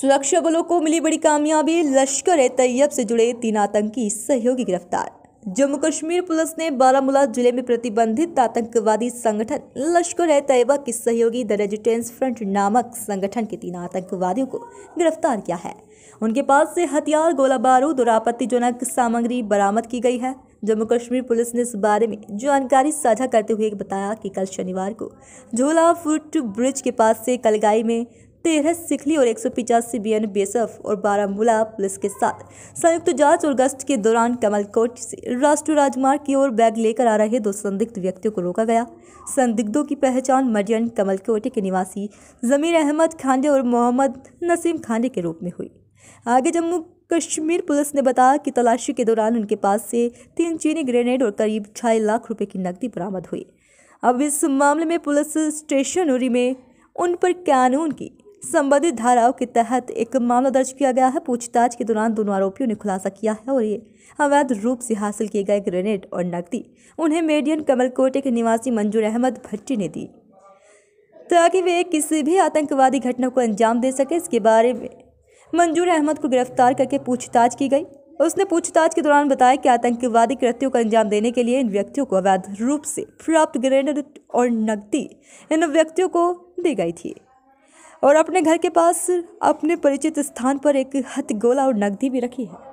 सुरक्षा बलों को मिली बड़ी कामयाबी लश्कर ए तैयब से जुड़े तीन आतंकी सहयोगी गिरफ्तार जम्मू कश्मीर पुलिस ने बारामूला जिले में प्रतिबंधित आतंकवादी संगठन लश्कर ए तैयबा के सहयोगी द रेजिटेंस फ्रंट नामक संगठन के तीन आतंकवादियों को गिरफ्तार किया है उनके पास से हथियार गोला बारूद और आपत्तिजनक सामग्री बरामद की गई है जम्मू कश्मीर पुलिस ने इस बारे में जानकारी साझा करते हुए बताया कि कल शनिवार को झोला फुट ब्रिज के पास से कलगाई में तेरह सिखली और एक सौ पिचासी बी एन एफ और बारामूला पुलिस के साथ संयुक्त जांच और गश्त के दौरान कमलकोट से राष्ट्रीय राजमार्ग की ओर बैग लेकर आ रहे दो संदिग्ध व्यक्तियों को रोका गया संदिग्धों की पहचान मरियन कमलकोटे के निवासी जमीर अहमद खांडे और मोहम्मद नसीम खांडे के रूप में हुई आगे जम्मू कश्मीर पुलिस ने बताया कि तलाशी के दौरान उनके पास से तीन चीनी ग्रेनेड और करीब ढाई लाख रुपए की नकदी बरामद हुई अब इस मामले में पुलिस स्टेशनरी में उन पर कानून की संबंधित धाराओं के तहत एक मामला दर्ज किया गया है पूछताछ के दौरान दोनों आरोपियों ने खुलासा किया है और ये अवैध रूप से हासिल किए गए ग्रेनेड और नकदी उन्हें मेडियन कोटे के निवासी मंजूर अहमद भट्टी ने दी ताकि वे किसी भी आतंकवादी घटना को अंजाम दे सके इसके बारे में मंजूर अहमद को गिरफ्तार करके पूछताछ की गई उसने पूछताछ के दौरान बताया कि आतंकवादी कृत्यों को अंजाम देने के लिए इन व्यक्तियों को अवैध रूप से प्राप्त ग्रेनेड और नकदी इन व्यक्तियों को दी गई थी और अपने घर के पास अपने परिचित स्थान पर एक हथगोला और नकदी भी रखी है